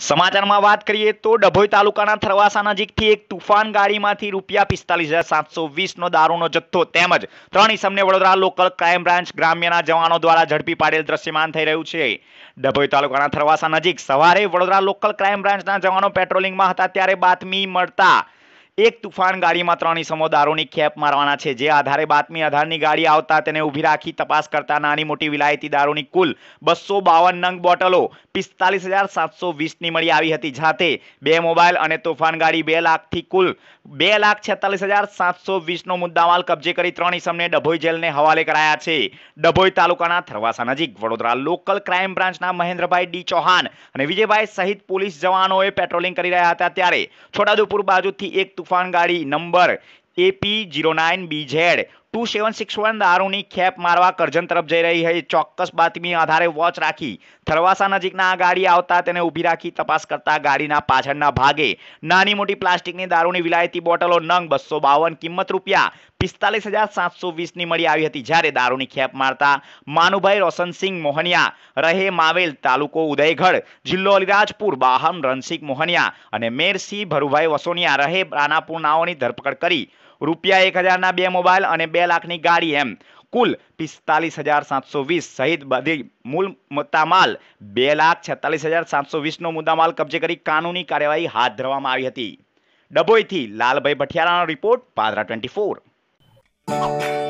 સમાચારમાં વાત કરીએ તો ડભોઈ તાલુકાના થરવાસા નજીકથી એક તુફાન ગાડીમાંથી રૂપિયા પિસ્તાલીસ હજાર સાતસો વીસનો દારૂનો જથ્થો તેમજ ત્રણ ઇસમને વડોદરા લોકલ ક્રાઇમ બ્રાન્ચ ગ્રામ્યના જવાનો દ્વારા ઝડપી પાડેલ દ્રશ્યમાન થઈ રહ્યું છે ડભોઈ તાલુકાના થરવાસા નજીક સવારે વડોદરા લોકલ ક્રાઇમ બ્રાન્ચના જવાનો પેટ્રોલિંગમાં હતા ત્યારે બાતમી મળતા એક તુફાન ગાડીમાં ત્રણ ઇસમો દારૂની ખેપ મારવાના છે જે આધારે બાતમી આધારની ગાડી આવતા તેને ઊભી રાખી તપાસ કરતા નાની મોટી વિલાયતી દારૂની કુલ બસો બાવન નંગ બોટલો પિસ્તાલીસ હજાર સાતસો વીસની મળી આવી હતી જાતે બે મોબાઈલ અને તોફાન ગાડી બે લાખથી કુલ બે લાખ છેતાલીસ હજાર સાતસો વીસનો મુદ્દામાલ કબજે કરી ત્રણ ઇસમને ડભોઈ જેલને હવાલે કરાયા છે ડભોઈ તાલુકાના થરવાસા નજીક વડોદરા લોકલ ક્રાઇમ બ્રાન્ચના મહેન્દ્રભાઈ ડી ચૌહાણ અને વિજયભાઈ સહિત પોલીસ જવાનોએ પેટ્રોલિંગ કરી રહ્યા હતા ત્યારે છોટાઉદેપુર બાજુથી એક તુફાન ગાડી નંબર AP zero nine B Z two seven six one દારૂની ખેપ મારવા કરજણ તરફ જઈ રહી હતી ચોક્કસ બાતમી આધારે વોચ રાખી થરવાસા નજીકના આ ગાડી આવતા તેને ઊભી રાખી તપાસ કરતા ગાડીના પાછળના ભાગે નાની મોટી પ્લાસ્ટિકની દારૂની વિલાયતી બોટલો નંગ બસો બાવન કિંમત રૂપિયા પિસ્તાલીસ હજાર સાતસો વીસની મળી આવી હતી જ્યારે દારૂની ખેપ મારતા માનુભાઈ રોશનસિંહ મોહનિયા રહે માવેલ તાલુકો ઉદયગઢ જિલ્લો અલિરાજપુર બાહમ રણસિંહ મોહનિયા અને મેરસિંહ ભરુભાઈ વસોનિયા રહે રાનાપુર નાઓની ધરપકડ કરી રૂપિયા એક હજારના બે મોબાઈલ અને બે લાખની ગાડી એમ કુલ પિસ્તાલીસ હજાર સાતસો વીસ સહિત બધી મૂળ મુદ્દામાલ બે લાખ છેતાલીસ હજાર સાતસો વીસનો મુદ્દામાલ કબજે કરી કાનૂની કાર્યવાહી હાથ ધરવામાં આવી હતી ડભોઈથી લાલભાઈ ભઠિયાળાનો રિપોર્ટ પાદરા ટ્વેન્ટી ફોર